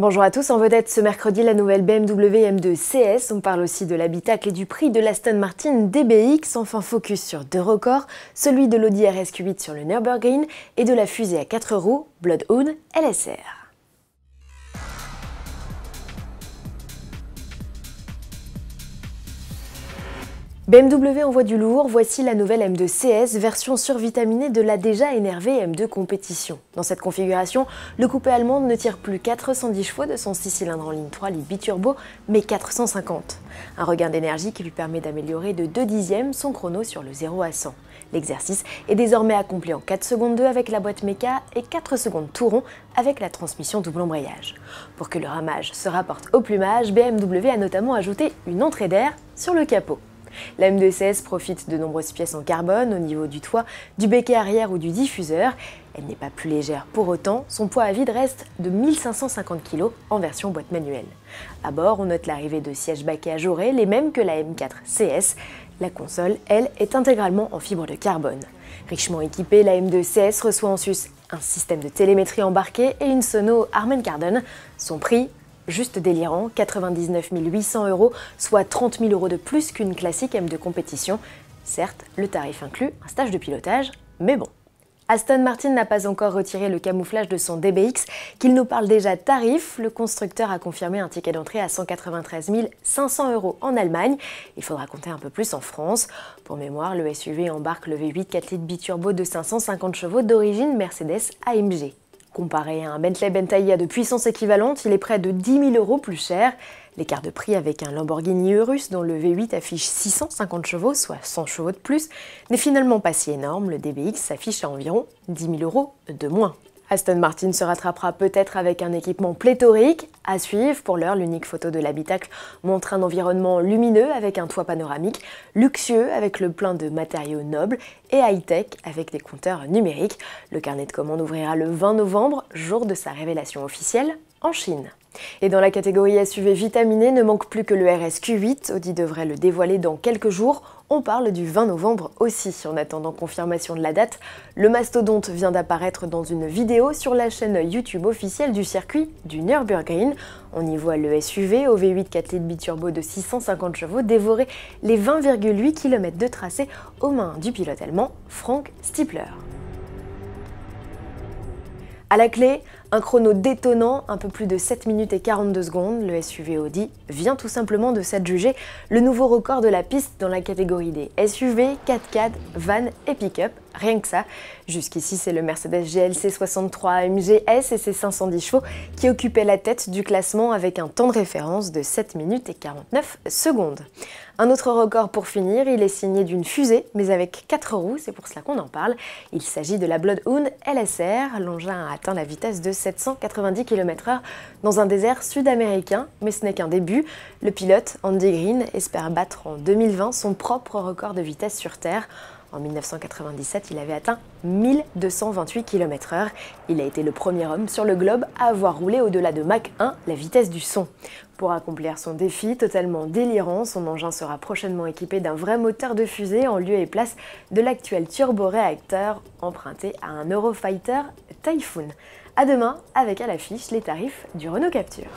Bonjour à tous, en vedette ce mercredi la nouvelle BMW M2 CS. On parle aussi de l'habitacle et du prix de l'Aston Martin DBX. Enfin focus sur deux records, celui de l'Audi RS Q8 sur le Nürburgring et de la fusée à quatre roues Bloodhound LSR. BMW envoie du lourd, voici la nouvelle M2 CS, version survitaminée de la déjà énervée M2 compétition. Dans cette configuration, le coupé allemand ne tire plus 410 chevaux de son 6 cylindres en ligne 3 litres biturbo, mais 450. Un regain d'énergie qui lui permet d'améliorer de 2 dixièmes son chrono sur le 0 à 100. L'exercice est désormais accompli en 4 secondes 2 avec la boîte méca et 4 secondes tout rond avec la transmission double embrayage. Pour que le ramage se rapporte au plumage, BMW a notamment ajouté une entrée d'air sur le capot. La m 2 CS profite de nombreuses pièces en carbone au niveau du toit, du béquet arrière ou du diffuseur. Elle n'est pas plus légère pour autant, son poids à vide reste de 1550 kg en version boîte manuelle. A bord, on note l'arrivée de sièges baquets à les mêmes que la M4 CS. La console, elle, est intégralement en fibre de carbone. Richement équipée, la M2 CS reçoit en sus un système de télémétrie embarqué et une sono Armen Kardon. Son prix, juste délirant, 99 800 euros, soit 30 000 euros de plus qu'une classique M de compétition. Certes, le tarif inclut un stage de pilotage, mais bon. Aston Martin n'a pas encore retiré le camouflage de son DBX, qu'il nous parle déjà tarif. Le constructeur a confirmé un ticket d'entrée à 193 500 euros en Allemagne. Il faudra compter un peu plus en France. Pour mémoire, le SUV embarque le V8 4 litres biturbo de 550 chevaux d'origine Mercedes AMG. Comparé à un Bentley Bentayga de puissance équivalente, il est près de 10 000 euros plus cher. L'écart de prix avec un Lamborghini Urus dont le V8 affiche 650 chevaux, soit 100 chevaux de plus, n'est finalement pas si énorme. Le DBX s'affiche à environ 10 000 euros de moins. Aston Martin se rattrapera peut-être avec un équipement pléthorique. À suivre, pour l'heure, l'unique photo de l'habitacle montre un environnement lumineux avec un toit panoramique, luxueux avec le plein de matériaux nobles et high-tech avec des compteurs numériques. Le carnet de commandes ouvrira le 20 novembre, jour de sa révélation officielle en Chine. Et dans la catégorie SUV vitaminé, ne manque plus que le RSQ8. Audi devrait le dévoiler dans quelques jours. On parle du 20 novembre aussi. En attendant confirmation de la date, le mastodonte vient d'apparaître dans une vidéo sur la chaîne YouTube officielle du circuit du Nürburgring. On y voit le SUV au V8 4 litres biturbo de 650 chevaux dévorer les 20,8 km de tracé aux mains du pilote allemand Frank Stippler. À la clé, un chrono détonnant, un peu plus de 7 minutes et 42 secondes, le SUV Audi vient tout simplement de s'adjuger le nouveau record de la piste dans la catégorie des SUV, 4 x van et pick-up, rien que ça. Jusqu'ici, c'est le Mercedes GLC 63 AMG S et ses 510 chevaux qui occupaient la tête du classement avec un temps de référence de 7 minutes et 49 secondes. Un autre record pour finir, il est signé d'une fusée, mais avec 4 roues, c'est pour cela qu'on en parle. Il s'agit de la Bloodhound LSR, l'engin a atteint la vitesse de 790 km/h dans un désert sud-américain, mais ce n'est qu'un début. Le pilote Andy Green espère battre en 2020 son propre record de vitesse sur Terre. En 1997, il avait atteint 1228 km/h. Il a été le premier homme sur le globe à avoir roulé au-delà de Mach 1, la vitesse du son. Pour accomplir son défi totalement délirant, son engin sera prochainement équipé d'un vrai moteur de fusée en lieu et place de l'actuel turboréacteur emprunté à un Eurofighter Typhoon. À demain avec à l'affiche les tarifs du Renault Capture.